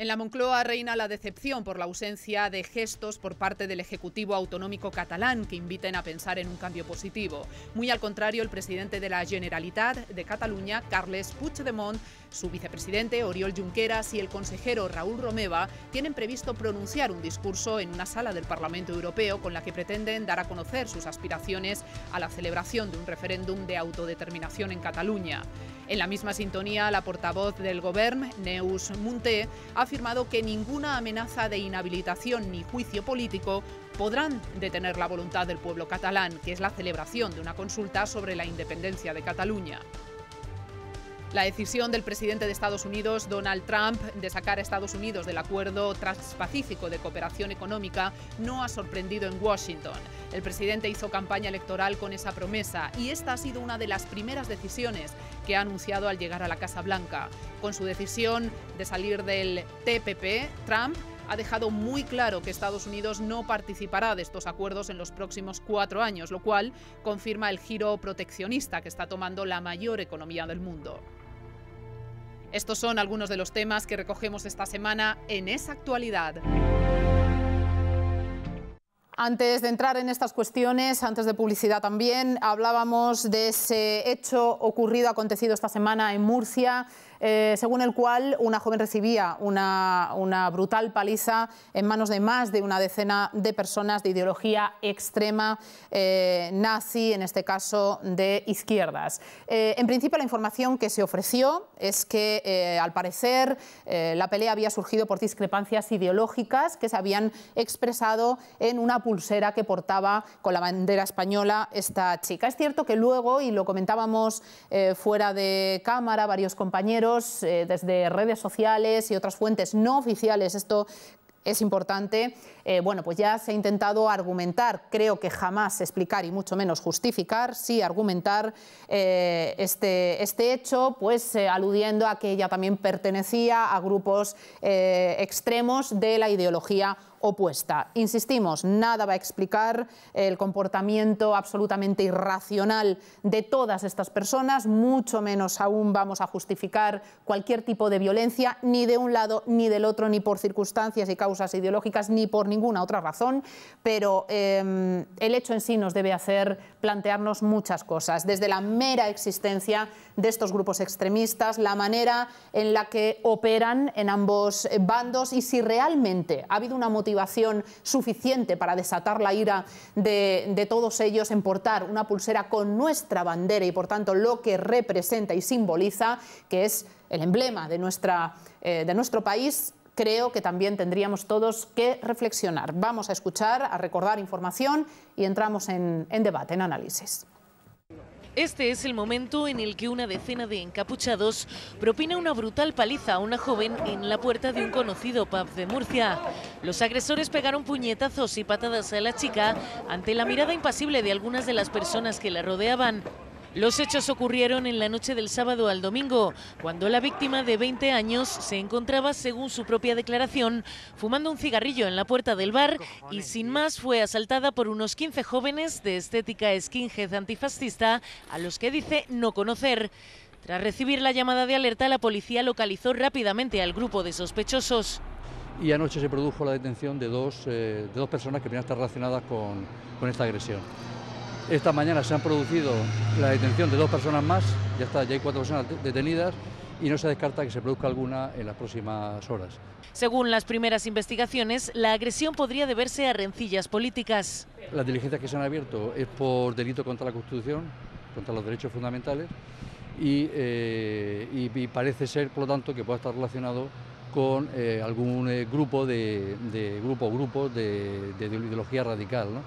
En la Moncloa reina la decepción por la ausencia de gestos por parte del Ejecutivo Autonómico catalán que inviten a pensar en un cambio positivo. Muy al contrario, el presidente de la Generalitat de Cataluña, Carles Puigdemont, su vicepresidente, Oriol Junqueras, y el consejero Raúl Romeva tienen previsto pronunciar un discurso en una sala del Parlamento Europeo con la que pretenden dar a conocer sus aspiraciones a la celebración de un referéndum de autodeterminación en Cataluña. En la misma sintonía, la portavoz del Govern, Neus Munté, ha afirmado que ninguna amenaza de inhabilitación ni juicio político podrán detener la voluntad del pueblo catalán, que es la celebración de una consulta sobre la independencia de Cataluña. La decisión del presidente de Estados Unidos, Donald Trump, de sacar a Estados Unidos del Acuerdo Transpacífico de Cooperación Económica no ha sorprendido en Washington. El presidente hizo campaña electoral con esa promesa y esta ha sido una de las primeras decisiones que ha anunciado al llegar a la Casa Blanca. Con su decisión de salir del TPP, Trump ha dejado muy claro que Estados Unidos no participará de estos acuerdos en los próximos cuatro años, lo cual confirma el giro proteccionista que está tomando la mayor economía del mundo. Estos son algunos de los temas que recogemos esta semana en esa actualidad. Antes de entrar en estas cuestiones, antes de publicidad también, hablábamos de ese hecho ocurrido, acontecido esta semana en Murcia, eh, según el cual una joven recibía una, brutal paliza en manos de más de una decena de personas de ideología extrema eh, nazi, en este caso de izquierdas. Eh, en principio la información que se ofreció es que al parecer la pelea había surgido por discrepancias ideológicas que se habían expresado en una pulsera que portaba con la bandera española esta chica. Es cierto que luego, y lo comentábamos fuera de cámara, varios compañeros, eh, desde redes sociales y otras fuentes no oficiales. Esto es importante. Eh, bueno, pues ya se ha intentado argumentar, creo que jamás explicar y mucho menos justificar, sí argumentar eh, este, este hecho, pues eh, aludiendo a que ella también pertenecía a grupos extremos de la ideología opuesta. Insistimos, nada va a explicar el comportamiento absolutamente irracional de todas estas personas, mucho menos aún vamos a justificar cualquier tipo de violencia, ni de un lado ni del otro, ni por circunstancias y causas ideológicas, ni por ningún ninguna otra razón, pero em, el hecho en sí nos debe hacer plantearnos muchas cosas, desde la mera existencia de estos grupos extremistas, la manera en la que operan en ambos bandos y si realmente ha habido una motivación suficiente para desatar la ira de, todos ellos en portar una pulsera con nuestra bandera y por tanto lo que representa y simboliza, que es el emblema de, nuestra, eh, de nuestro país creo que también tendríamos todos que reflexionar. Vamos a escuchar, a recordar información y entramos en, debate, en análisis. Este es el momento en el que una decena de encapuchados propina una brutal paliza a una joven en la puerta de un conocido pub de Murcia. Los agresores pegaron puñetazos y patadas a la chica ante la mirada impasible de algunas de las personas que la rodeaban. Los hechos ocurrieron en la noche del sábado al domingo, cuando la víctima de 20 años se encontraba, según su propia declaración, fumando un cigarrillo en la puerta del bar y sin más fue asaltada por unos 15 jóvenes de estética skinhead antifascista a los que dice no conocer. Tras recibir la llamada de alerta, la policía localizó rápidamente al grupo de sospechosos. Y anoche se produjo la detención de dos, eh, de dos personas que a estar relacionadas con, con esta agresión. Esta mañana se han producido la detención de dos personas más, ya está, ya hay cuatro personas detenidas y no se descarta que se produzca alguna en las próximas horas. Según las primeras investigaciones, la agresión podría deberse a rencillas políticas. Las diligencias que se han abierto es por delito contra la Constitución, contra los derechos fundamentales y, eh, parece ser, por lo tanto, que pueda estar relacionado con eh, algún eh, grupo de, grupo, grupos de, de, ideología radical. ¿no?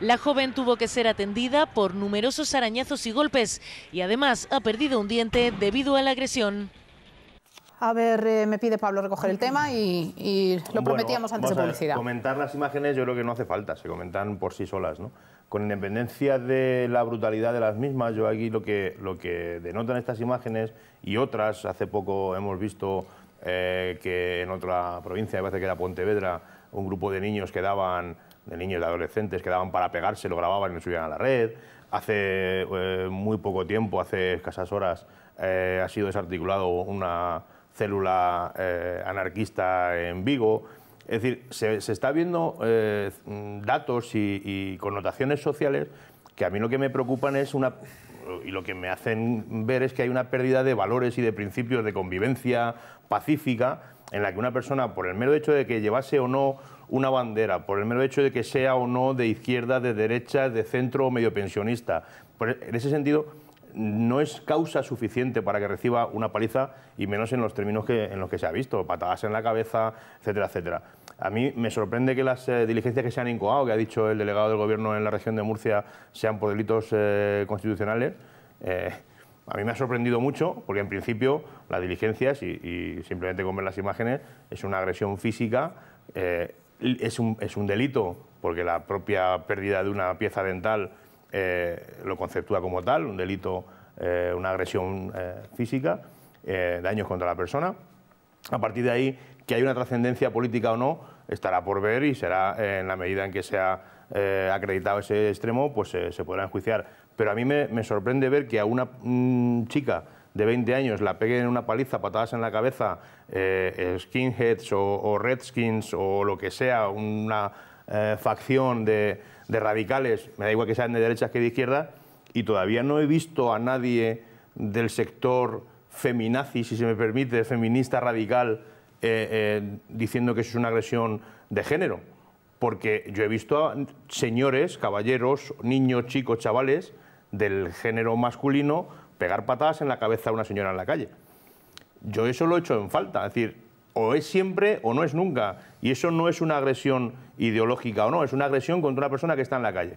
La joven tuvo que ser atendida por numerosos arañazos y golpes y además ha perdido un diente debido a la agresión. A ver, eh, me pide Pablo recoger el tema y, lo prometíamos antes de publicidad. comentar las imágenes yo creo que no hace falta, se comentan por sí solas, ¿no? Con independencia de la brutalidad de las mismas, yo aquí lo que, lo que denotan estas imágenes y otras, hace poco hemos visto eh, que en otra provincia, me parece que era Pontevedra, un grupo de niños que daban de niños, de adolescentes que daban para pegarse, lo grababan y lo subían a la red. Hace eh, muy poco tiempo, hace escasas horas, eh, ha sido desarticulado una célula eh, anarquista en Vigo. Es decir, se, se está viendo datos y, y connotaciones sociales que a mí lo que me preocupan es una y lo que me hacen ver es que hay una pérdida de valores y de principios de convivencia pacífica en la que una persona, por el mero hecho de que llevase o no una bandera, por el mero hecho de que sea o no de izquierda, de derecha, de centro o medio pensionista. E, en ese sentido, no es causa suficiente para que reciba una paliza y menos en los términos en los que se ha visto, patadas en la cabeza, etcétera, etcétera. A mí me sorprende que las eh, diligencias que se han incoado, que ha dicho el delegado del gobierno en la región de Murcia, sean por delitos eh, constitucionales. Eh, a mí me ha sorprendido mucho, porque en principio las diligencias, y, y simplemente con ver las imágenes, es una agresión física es un, delito, porque la propia pérdida de una pieza dental eh, lo conceptúa como tal, un delito, eh, una agresión eh, física, daños contra la persona. A partir de ahí, que hay una trascendencia política o no, estará por ver y será en la medida en que sea acreditado ese extremo, pues se podrá enjuiciar. Pero a mí me, sorprende ver que a una mm, chica de 20 años la peguen una paliza, patadas en la cabeza, eh, skinheads o, redskins o lo que sea, una eh, facción de, de, radicales, me da igual que sean de derechas que de izquierda, y todavía no he visto a nadie del sector feminazi, si se me permite, feminista radical, eh, diciendo que eso es una agresión de género. Porque yo he visto a señores, caballeros, niños, chicos, chavales del género masculino pegar patadas en la cabeza a una señora en la calle. Yo eso lo he hecho en falta, es decir, o es siempre o no es nunca. Y eso no es una agresión ideológica o no, es una agresión contra una persona que está en la calle.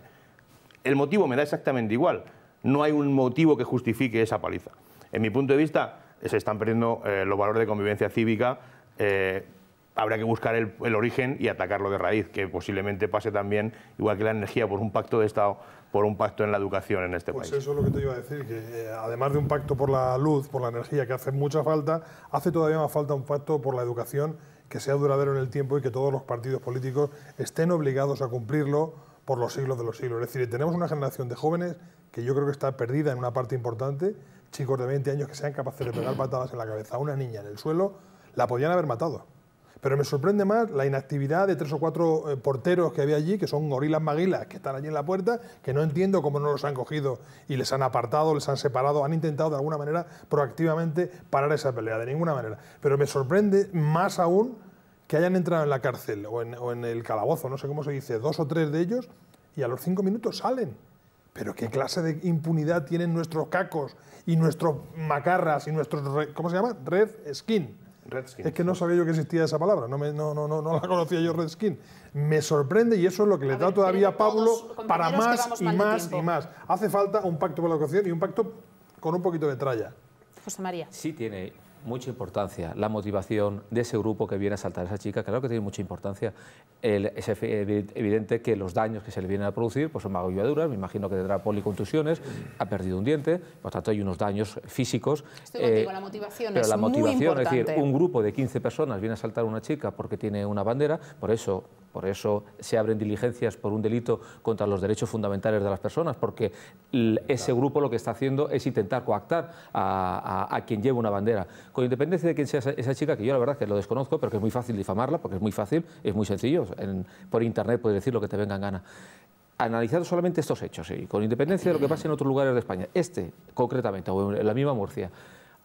El motivo me da exactamente igual. No hay un motivo que justifique esa paliza. En mi punto de vista, se están perdiendo eh, los valores de convivencia cívica. Eh, habrá que buscar el, origen y atacarlo de raíz, que posiblemente pase también, igual que la energía, por un pacto de Estado por un pacto en la educación en este pues país. Pues eso es lo que te iba a decir, que eh, además de un pacto por la luz, por la energía, que hace mucha falta, hace todavía más falta un pacto por la educación que sea duradero en el tiempo y que todos los partidos políticos estén obligados a cumplirlo por los siglos de los siglos. Es decir, tenemos una generación de jóvenes que yo creo que está perdida en una parte importante, chicos de 20 años que sean capaces de pegar patadas en la cabeza a una niña en el suelo, la podían haber matado pero me sorprende más la inactividad de tres o cuatro eh, porteros que había allí, que son gorilas maguilas, que están allí en la puerta, que no entiendo cómo no los han cogido y les han apartado, les han separado, han intentado de alguna manera proactivamente parar esa pelea, de ninguna manera. Pero me sorprende más aún que hayan entrado en la cárcel o en, o en el calabozo, no sé cómo se dice, dos o tres de ellos, y a los cinco minutos salen. Pero qué clase de impunidad tienen nuestros cacos y nuestros macarras y nuestros, ¿cómo se llama? Red skin. Es que no sabía yo que existía esa palabra, no, me, no, no, no, la conocía yo Redskin. Me sorprende y eso es lo que le da todavía a Pablo para más y más y más. Hace falta un pacto por la educación y un pacto con un poquito de tralla. José María. Sí tiene mucha importancia la motivación de ese grupo que viene a saltar a esa chica, claro que tiene mucha importancia. es evidente que los daños que se le vienen a producir pues son magulladuras, me imagino que tendrá policontusiones, ha perdido un diente, por tanto hay unos daños físicos. Estoy contigo, eh, la motivación es la motivación, muy es decir, un grupo de 15 personas viene a saltar a una chica porque tiene una bandera, por eso por eso se abren diligencias por un delito contra los derechos fundamentales de las personas, porque ese grupo lo que está haciendo es intentar coactar a quien lleva una bandera con independencia de quién sea esa, chica, que yo la verdad que lo desconozco, pero que es muy fácil difamarla, porque es muy fácil, es muy sencillo, por internet puedes decir lo que te venga en gana analizando solamente estos hechos, y con independencia de lo que pase en otros lugares de España, este concretamente, o en la misma Murcia,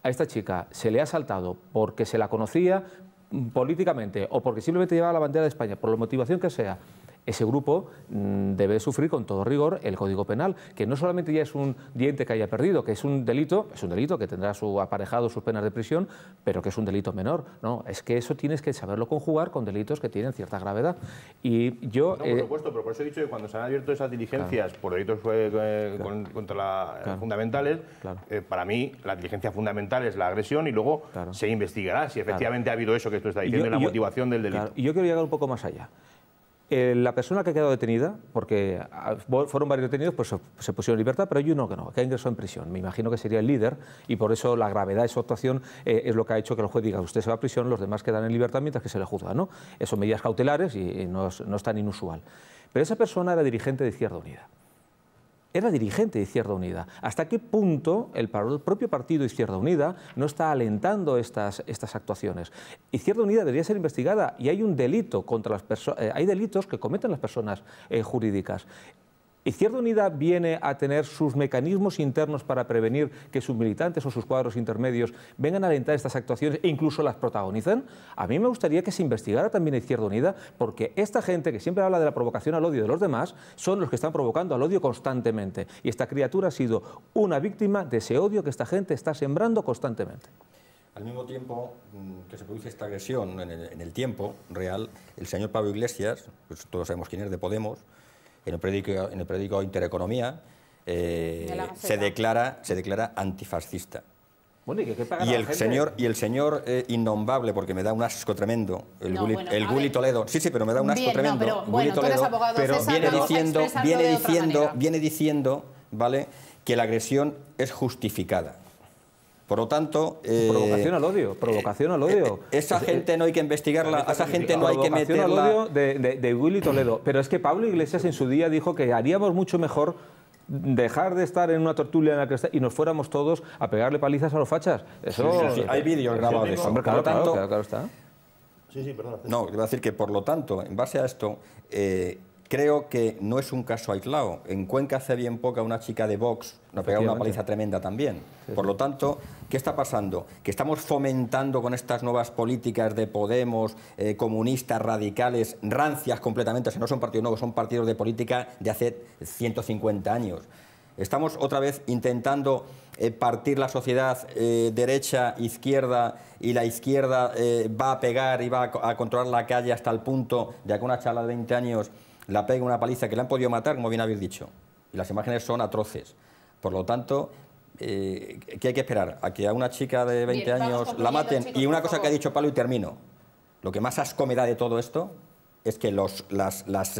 a esta chica se le ha saltado porque se la conocía mm, políticamente o porque simplemente llevaba la bandera de España, por la motivación que sea, ese grupo mm, debe sufrir con todo rigor el Código Penal, que no solamente ya es un diente que haya perdido, que es un delito, es un delito que tendrá su aparejado sus penas de prisión, pero que es un delito menor. No, es que eso tienes que saberlo conjugar con delitos que tienen cierta gravedad. Y yo... por eh, supuesto, pero por eso he dicho que cuando se han abierto esas diligencias por delitos eh, eh, contra la, fundamentales, para mí la diligencia fundamental es la agresión y luego se investigará si efectivamente ha habido eso que tú estás diciendo la motivación del delito. yo quiero llegar un poco más allá. Eh, la persona que ha quedado detenida, porque ah, fueron varios detenidos, pues se pusieron en libertad, pero hay uno que no, que ha ingresado en prisión. Me imagino que sería el líder y por eso la gravedad de su actuación eh, es lo que ha hecho que el juez diga, usted se va a prisión, los demás quedan en libertad mientras que se le juzga. ¿no? son medidas cautelares y, no, no es tan inusual. Pero esa persona era dirigente de Izquierda Unida era dirigente de Izquierda Unida. ¿Hasta qué punto el, propio partido Izquierda Unida no está alentando estas, estas, actuaciones? Izquierda Unida debería ser investigada y hay un delito contra las eh, hay delitos que cometen las personas eh, jurídicas. Izquierda Unida viene a tener sus mecanismos internos para prevenir que sus militantes o sus cuadros intermedios vengan a alentar estas actuaciones e incluso las protagonicen. A mí me gustaría que se investigara también a Izquierda Unida, porque esta gente que siempre habla de la provocación al odio de los demás son los que están provocando al odio constantemente. Y esta criatura ha sido una víctima de ese odio que esta gente está sembrando constantemente. Al mismo tiempo mm, que se produce esta agresión en el, tiempo real, el señor Pablo Iglesias, pues todos sabemos quién es, de Podemos, en el periódico, en el Intereconomía, eh, se, declara, se declara antifascista. Bueno, ¿y, y, el señor, y el señor eh, innombrable, porque me da un asco tremendo, el, Gulli, Toledo, sí, sí, pero me da un asco tremendo, pero, Toledo, pero viene diciendo, viene diciendo, viene diciendo, ¿vale?, que la agresión es justificada. Por lo tanto... Eh, provocación al odio, eh, provocación al eh, odio. esa gente no hay que investigarla, esa gente no hay que meterla... Provocación al odio de, Willy Toledo. Pero es que Pablo Iglesias en su día dijo que haríamos mucho mejor dejar de estar en una tortulia en la que y nos fuéramos todos a pegarle palizas a los fachas. Eso, Hay vídeos grabados de eso. claro, claro, está. Sí, sí, perdón. No, iba a decir que por lo tanto, en base a esto, creo que no es un caso aislado. En Cuenca hace bien poca una chica de Vox nos pegaba una paliza tremenda también. Por lo tanto, ¿qué está pasando? Que estamos fomentando con estas nuevas políticas de Podemos, eh, comunistas, radicales, rancias completamente, o no son partidos nuevos, son partidos de política de hace 150 años. Estamos otra vez intentando eh, partir la sociedad eh, derecha, izquierda, y la izquierda va a pegar y va a, a controlar la calle hasta el punto de que una charla de 20 años la pega una paliza que la han podido matar, como bien habéis dicho. Y las imágenes son atroces. Por lo tanto, eh, ¿qué hay que esperar? ¿A que a una chica de 20 años la maten? y una cosa que ha dicho Palo y termino. Lo que más asco me da de todo esto es que los,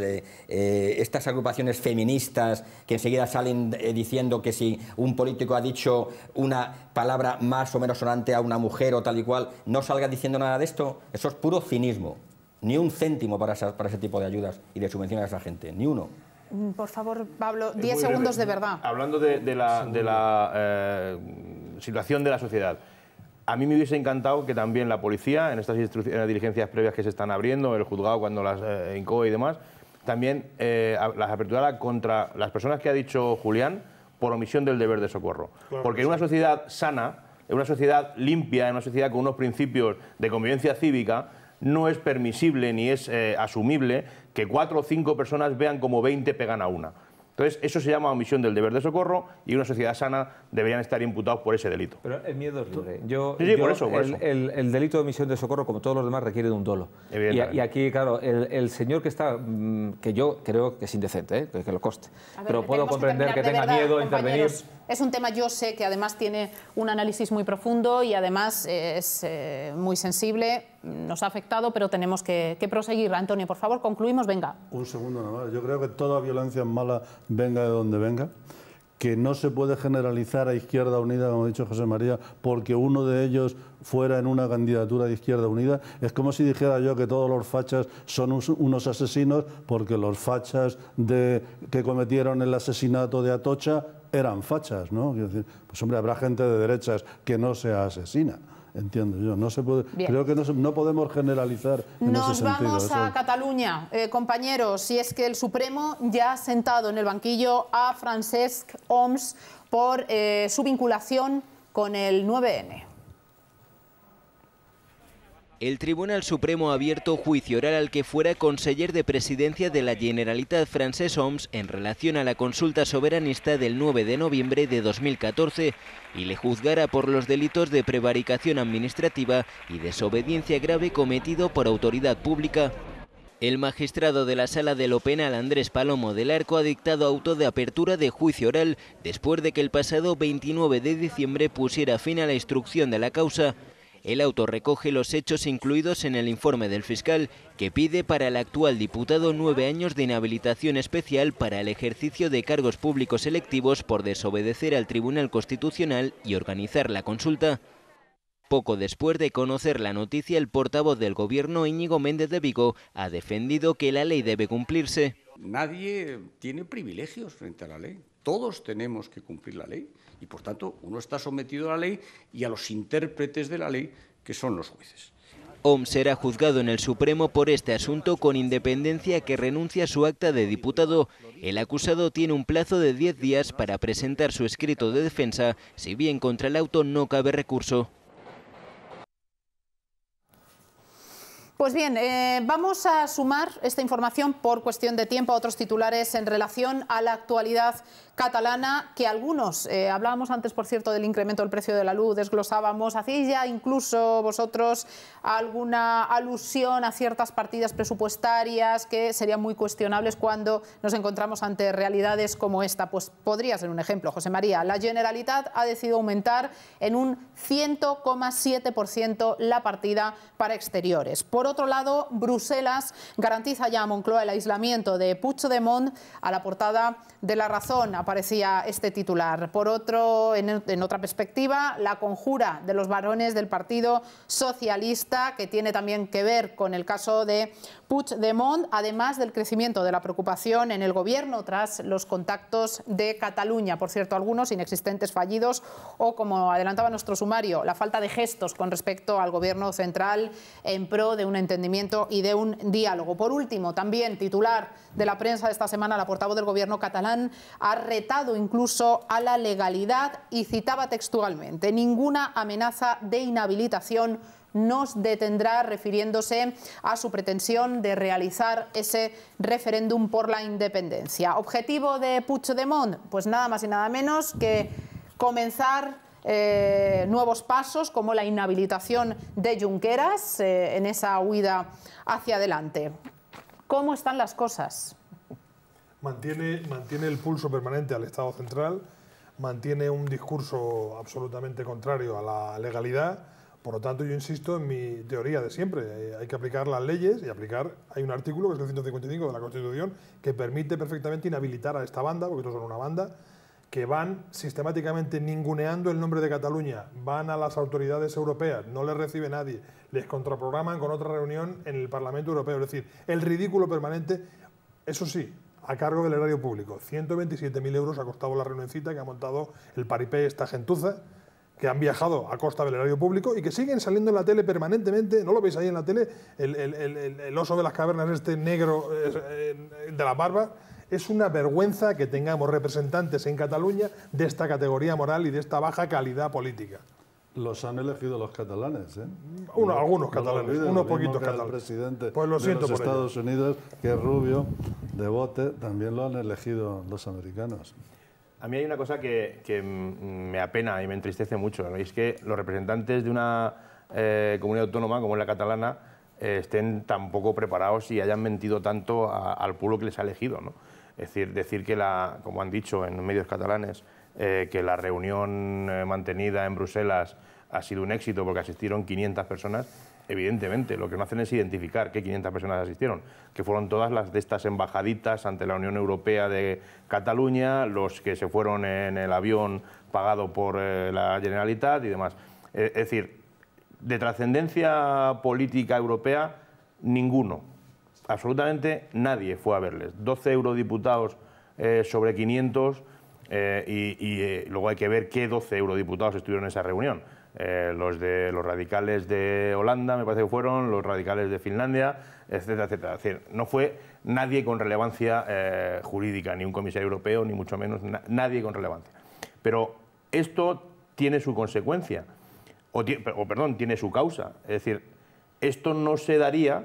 eh, eh, estas agrupaciones feministas que enseguida salen diciendo que si un político ha dicho una palabra más o menos sonante a una mujer o tal y cual, no salga diciendo nada de esto, eso es puro cinismo ni un céntimo para, ese tipo de ayudas y de subvenciones a esa gente, ni uno. Mm, por favor, Pablo, 10 segundos de verdad. Hablando de, la, eh, situación de la sociedad, a mí me hubiese encantado que también la policía, en estas diligencias previas que se están abriendo, el juzgado cuando las eh, y demás, también eh, las aperturara contra las personas que ha dicho Julián por omisión del deber de socorro. Porque en una sociedad sana, en una sociedad limpia, en una sociedad con unos principios de convivencia cívica, no es permisible ni es eh, asumible que cuatro o cinco personas vean como 20 pegan a una. Entonces, eso se llama omisión del deber de socorro y una sociedad sana deberían estar imputados por ese delito. Pero el miedo es libre. Yo, eso. el, delito de omisión de socorro, como todos los demás, requiere de un dolo. Y, aquí, claro, el, señor que está, mm, que yo creo que es indecente, ¿eh? que, lo coste, pero puedo comprender que tenga miedo a intervenir es un tema, yo sé que además tiene un análisis muy profundo y además eh, es eh, muy sensible, nos ha afectado, pero tenemos que, proseguir. Antonio, por favor, concluimos, venga. Un segundo nomás. Yo creo que toda violencia mala, venga de donde venga que no se puede generalizar a Izquierda Unida, como ha dicho José María, porque uno de ellos fuera en una candidatura de Izquierda Unida. Es como si dijera yo que todos los fachas son unos asesinos, porque los fachas que cometieron el asesinato de Atocha eran fachas, ¿no? Quiero decir, pues hombre, habrá gente de derechas que no sea asesina. Entiendo yo, no se puede, creo que no, no, podemos generalizar. En Nos vamos a Cataluña, eh, compañeros, si es que el Supremo ya ha sentado en el banquillo a Francesc Oms por eh, su vinculación con el 9N. El Tribunal Supremo ha abierto juicio oral al que fuera conseller de presidencia de la Generalitat Francés Oms en relación a la consulta soberanista del 9 de noviembre de 2014 y le juzgara por los delitos de prevaricación administrativa y desobediencia grave cometido por autoridad pública. El magistrado de la Sala de lo Penal Andrés Palomo del Arco ha dictado auto de apertura de juicio oral después de que el pasado 29 de diciembre pusiera fin a la instrucción de la causa. El auto recoge los hechos incluidos en el informe del fiscal, que pide para el actual diputado nueve años de inhabilitación especial para el ejercicio de cargos públicos electivos por desobedecer al Tribunal Constitucional y organizar la consulta. Poco después de conocer la noticia, el portavoz del gobierno Íñigo Méndez de Vigo ha defendido que la ley debe cumplirse. Nadie tiene privilegios frente a la ley. Todos tenemos que cumplir la ley y, por tanto, uno está sometido a la ley y a los intérpretes de la ley, que son los jueces. ohm será juzgado en el Supremo por este asunto con independencia que renuncia a su acta de diputado. El acusado tiene un plazo de 10 días para presentar su escrito de defensa, si bien contra el auto no cabe recurso. Pues bien, eh, vamos a sumar esta información por cuestión de tiempo a otros titulares en relación a la actualidad catalana, que algunos, eh, hablábamos antes, por cierto, del incremento del precio de la luz, desglosábamos, hacéis ya incluso vosotros alguna alusión a ciertas partidas presupuestarias que serían muy cuestionables cuando nos encontramos ante realidades como esta. Pues podría ser un ejemplo, José María. La Generalitat ha decidido aumentar en un 100,7% la partida para exteriores. Por otro lado, Bruselas garantiza ya a Moncloa el aislamiento de Pucho Puigdemont. A la portada de La Razón aparecía este titular. Por otro, en otra perspectiva, la conjura de los varones del Partido Socialista, que tiene también que ver con el caso de de Puigdemont, además del crecimiento de la preocupación en el gobierno tras los contactos de Cataluña, por cierto, algunos inexistentes, fallidos o, como adelantaba nuestro sumario, la falta de gestos con respecto al gobierno central en pro de un entendimiento y de un diálogo. Por último, también titular de la prensa de esta semana, la portavoz del gobierno catalán ha retado incluso a la legalidad y citaba textualmente ninguna amenaza de inhabilitación nos detendrá refiriéndose a su pretensión de realizar ese referéndum por la independencia. ¿Objetivo de Puigdemont? Pues nada más y nada menos que comenzar eh, nuevos pasos como la inhabilitación de Junqueras eh, en esa huida hacia adelante. ¿Cómo están las cosas? mantiene el pulso permanente al Estado central, mantiene un discurso absolutamente contrario a la legalidad por lo tanto, yo insisto en mi teoría de siempre. Eh, hay que aplicar las leyes y aplicar. Hay un artículo, que es el 155 de la Constitución, que permite perfectamente inhabilitar a esta banda, porque estos son una banda, que van sistemáticamente ninguneando el nombre de Cataluña, van a las autoridades europeas, no les recibe nadie, les contraprograman con otra reunión en el Parlamento Europeo. Es decir, el ridículo permanente, eso sí, a cargo del erario público. 127.000 euros ha costado la reunioncita que ha montado el paripé esta gentuza que han viajado a costa del erario público y que siguen saliendo en la tele permanentemente, ¿no lo veis ahí en la tele? El, oso de las cavernas, este negro eh, eh, de la barba, es una vergüenza que tengamos representantes en Cataluña de esta categoría moral y de esta baja calidad política. Los han elegido los catalanes, ¿eh? algunos catalanes, unos poquitos catalanes. El presidente pues de los Estados Unidos, que es rubio, de bote, también lo han elegido los americanos. A mí hay una cosa que, mm, me apena y me entristece mucho, es que los representantes de una eh, comunidad autónoma como es la catalana eh, estén tan poco preparados y hayan mentido tanto al pueblo que les ha elegido. Es decir, decir que, la, como han dicho en medios catalanes, eh, que la reunión mantenida en Bruselas ha sido un éxito porque asistieron 500 personas, evidentemente, lo que no hacen es identificar qué 500 personas asistieron, que fueron todas las de estas embajaditas ante la Unión Europea de Cataluña, los que se fueron en el avión pagado por eh, la Generalitat y demás. Eh, es decir, de trascendencia política europea, ninguno, absolutamente nadie fue a verles. 12 eurodiputados eh, sobre 500 y, y luego hay que ver qué 12 eurodiputados estuvieron en esa reunión eh, los de los radicales de Holanda, me parece que fueron, los radicales de Finlandia, etcétera, etcétera. Es decir, no fue nadie con relevancia eh, jurídica, ni un comisario europeo, ni mucho menos nadie con relevancia. Pero esto tiene su consecuencia, o, o perdón, tiene su causa. Es decir, esto no se daría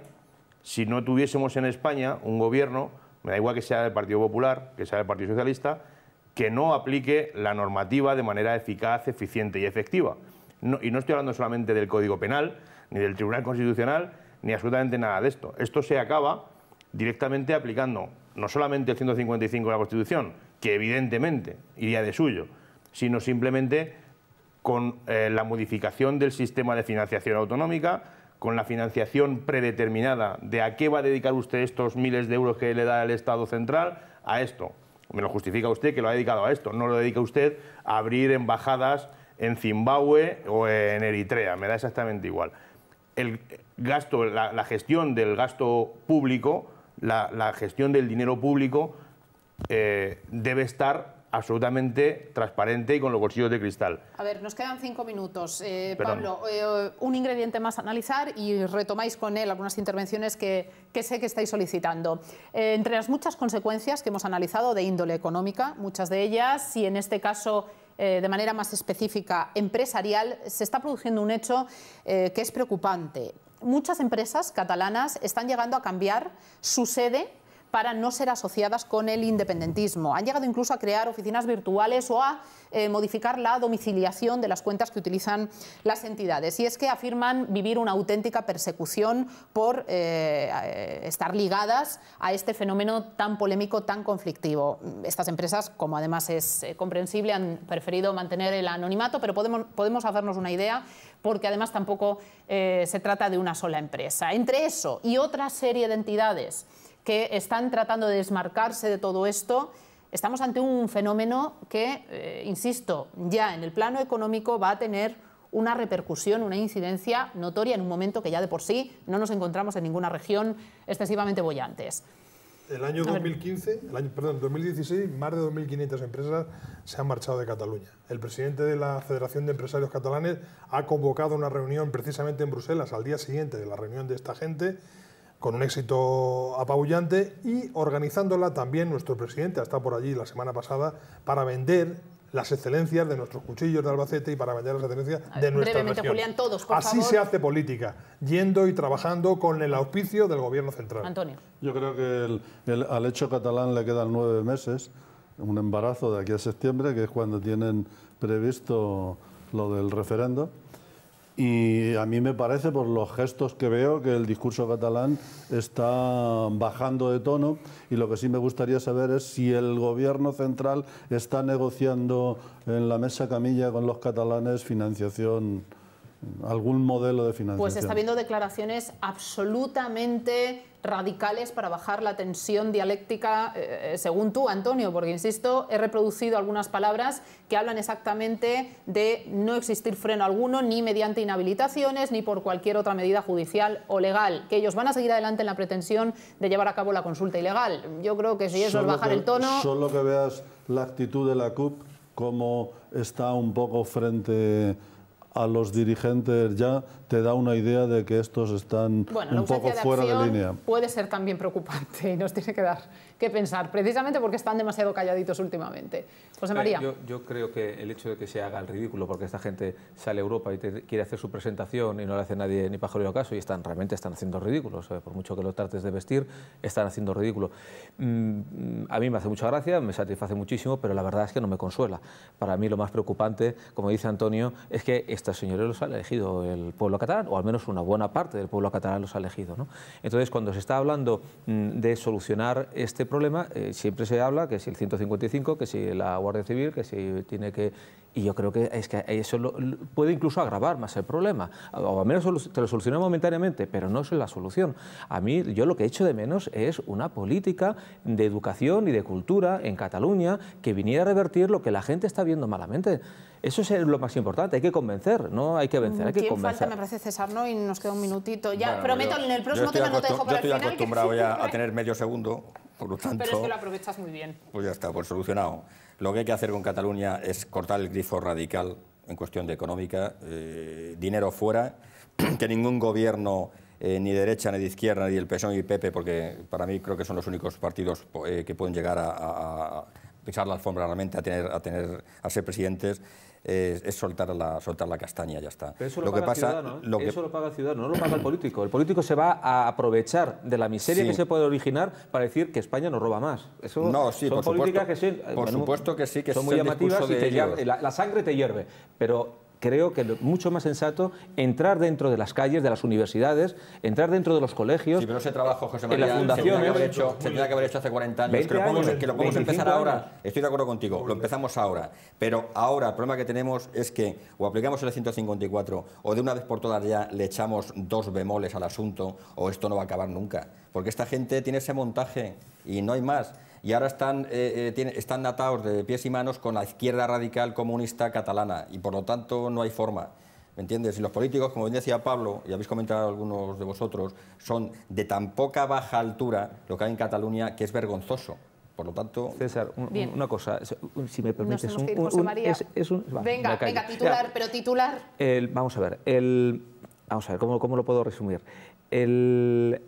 si no tuviésemos en España un gobierno, me da igual que sea del Partido Popular, que sea del Partido Socialista, que no aplique la normativa de manera eficaz, eficiente y efectiva y no estoy hablando solamente del Código Penal, ni del Tribunal Constitucional, ni absolutamente nada de esto. Esto se acaba directamente aplicando no solamente el 155 de la Constitución, que evidentemente iría de suyo, sino simplemente con eh, la modificación del sistema de financiación autonómica, con la financiación predeterminada de a qué va a dedicar usted estos miles de euros que le da el Estado central, a esto. Me lo justifica usted que lo ha dedicado a esto, no lo dedica usted a abrir embajadas en Zimbabue o en Eritrea, me da exactamente igual. El gasto, la, gestión del gasto público, la, gestión del dinero público eh, debe estar absolutamente transparente y con los bolsillos de cristal. A ver, nos quedan cinco minutos. Eh, Pablo, eh, un ingrediente más a analizar y retomáis con él algunas intervenciones que, sé que estáis solicitando. entre las muchas consecuencias que hemos analizado de índole económica, muchas de ellas, si en este caso eh, de manera más específica empresarial, se está produciendo un hecho eh, que es preocupante. Muchas empresas catalanas están llegando a cambiar su sede para no ser asociadas con el independentismo. Han llegado incluso a crear oficinas virtuales o a eh, modificar la domiciliación de las cuentas que utilizan las entidades. Y es que afirman vivir una auténtica persecución por eh, eh, estar ligadas a este fenómeno tan polémico, tan conflictivo. Estas empresas, como además es comprensible, han preferido mantener el anonimato, pero podemos, podemos hacernos una idea porque además tampoco se trata de una sola empresa. Entre eso y otra serie de entidades, que están tratando de desmarcarse de todo esto. Estamos ante un fenómeno que, eh, insisto, ya en el plano económico va a tener una repercusión, una incidencia notoria en un momento que ya de por sí no nos encontramos en ninguna región excesivamente bollantes. El año 2015, el año, perdón, 2016, más de 2.500 empresas se han marchado de Cataluña. El presidente de la Federación de Empresarios Catalanes ha convocado una reunión precisamente en Bruselas al día siguiente de la reunión de esta gente con un éxito apabullante y organizándola también nuestro presidente, ha estado por allí la semana pasada, para vender las excelencias de nuestros cuchillos de Albacete y para vender las excelencias de nuestra Brevemente, todos, Así se hace política, yendo y trabajando con el auspicio del gobierno central. Antonio. Yo creo que al hecho catalán le quedan nueve meses, un embarazo de aquí a septiembre, que es cuando tienen previsto lo del referendo y a mí me parece, por los gestos que veo, que el discurso catalán está bajando de tono y lo que sí me gustaría saber es si el gobierno central está negociando en la mesa camilla con los catalanes financiación, algún modelo de financiación. Pues está viendo declaraciones absolutamente radicales para bajar la tensión dialéctica, eh, eh, según tú, Antonio, porque, insisto, he reproducido algunas palabras que hablan exactamente de no existir freno alguno, ni mediante inhabilitaciones, ni por cualquier otra medida judicial o legal, que ellos van a seguir adelante en la pretensión de llevar a cabo la consulta ilegal. Yo creo que si eso es bajar el tono... Solo que veas la actitud de la CUP como está un poco frente a los dirigentes ya te da una idea de que estos están un poco fuera de línea. Puede ser también preocupante y nos tiene que dar que pensar, precisamente porque están demasiado calladitos últimamente. José eh, María. yo, creo que el hecho de que se haga el ridículo, porque esta gente sale a Europa y quiere hacer su presentación y no le hace nadie ni o caso, y están realmente están haciendo ridículos, por mucho que lo trates de vestir, están haciendo ridículo. Mm, a mí me hace mucha gracia, me satisface muchísimo, pero la verdad es que no me consuela. Para mí lo más preocupante, como dice Antonio, es que estas señores los ha elegido el pueblo catalán, o al menos una buena parte del pueblo catalán los ha elegido. ¿no? Entonces, cuando se está hablando mm, de solucionar este problema, eh, siempre se habla que si el 155, que si la Guardia Civil, que si tiene que... Y yo creo que es que eso puede incluso agravar más el problema, o al menos te lo soluciona momentáneamente, pero no es la solución. A mí, yo lo que echo de menos es una política de educación y de cultura en Cataluña que viniera a revertir lo que la gente está viendo malamente. Eso es lo más importante, hay que convencer no hay que vencer, mm, hay que convencer. falta? Me parece César, ¿no? Y nos queda un minutito. Ya, prometo, en el próximo tema no te dejo para Yo estoy acostumbrado ya a tener medio segundo, por lo tanto... Pero es que lo aprovechas muy bien. Pues ya está, pues solucionado. Lo que hay que hacer con Cataluña es cortar el grifo radical en cuestión de económica, eh, dinero fuera, que ningún gobierno... Eh, ni derecha ni de izquierda, ni el PSOE ni PP, porque para mí creo que son los únicos partidos eh, que pueden llegar a, pisar la alfombra realmente, a, tener, a, tener, a ser presidentes, eh, es soltar la, soltar la castaña, ya está. eso lo, paga que pasa, el ciudadano, ¿eh? lo que... Eso lo paga ciudadano, no lo paga el político. El político se va a aprovechar de la miseria que se puede originar para decir que España nos roba más. Eso no, sí, son por políticas supuesto, que sí, por supuesto que sí, que son muy llamativas y te la, la sangre te hierve, pero creo que es mucho más sensato entrar dentro de las calles, de las universidades, entrar dentro de los colegios. Sí, pero ese trabajo, José María, en la se que haber hecho, hace 40 años. Que que lo podemos empezar ahora. Estoy de acuerdo contigo, lo empezamos ahora. Pero ahora el problema que tenemos es que o aplicamos el 154 o de una vez por todas ya le echamos dos bemoles al asunto o esto no va a acabar nunca. Porque esta gente tiene ese montaje y no hay más y ahora están, eh, eh, están atados de pies y manos con la izquierda radical comunista catalana y por lo tanto no hay forma. ¿Me entiendes? Y los políticos, como bien decía Pablo, y habéis comentado algunos de vosotros, son de tan poca baja altura lo que hay en Cataluña que es vergonzoso. Por lo tanto... César, una cosa, si me permites... un, venga, titular, pero titular... vamos a ver, el, vamos a ver, ¿cómo, cómo lo puedo resumir? El,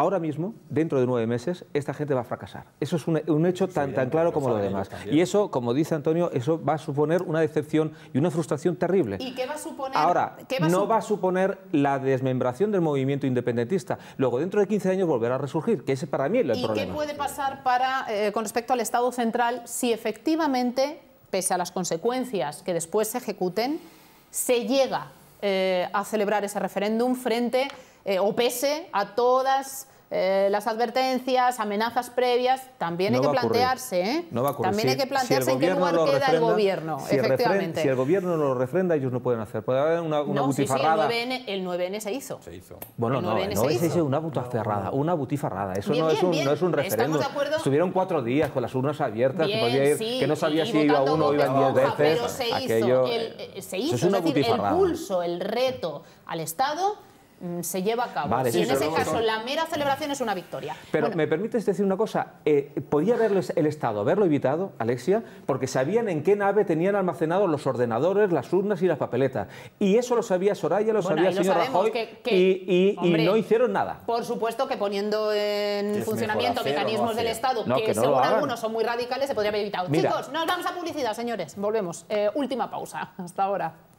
ahora mismo, dentro de nueve meses, esta gente va a fracasar. Eso es un, hecho tan, tan claro como lo demás. Y eso, como dice Antonio, eso va a suponer una decepción y una frustración terrible. ¿Y qué va a suponer? Ahora, no va a suponer la desmembración del movimiento independentista. Luego, dentro de 15 años volverá a resurgir, que ese para mí es el problema. ¿Y qué puede pasar para, eh, con respecto al Estado central si efectivamente, pese a las consecuencias que después se ejecuten, se llega eh, a celebrar ese referéndum frente a eh, o pese a todas eh, las advertencias, amenazas previas, también hay que plantearse, ¿eh? No va a También hay que plantearse en qué lugar queda el gobierno, si El si el gobierno no lo refrenda, ellos no pueden hacer. Puede haber una, butifarrada. el, 9N, se hizo. Se hizo. Bueno, no, se, hizo. una butifarrada, una butifarrada. Eso no, es un, es un referéndum. Estuvieron cuatro días con las urnas abiertas, que, no sabía si iba uno o iban diez veces. Pero se hizo, eh, se hizo, es, decir, el pulso, el reto al Estado Mm, se lleva a cabo. y en ese caso, la mera celebración es una victoria. Pero me permites decir una cosa, eh, podía haberlo el Estado haberlo evitado, Alexia, porque sabían en qué nave tenían almacenados los ordenadores, las urnas y las papeletas. Y eso lo sabía Soraya, lo sabía el y, no hicieron nada. Por supuesto que poniendo en funcionamiento mecanismos del Estado, que, según algunos son muy radicales, se podría haber evitado. Chicos, nos vamos a publicidad, señores. Volvemos. Eh, última pausa. Hasta ahora.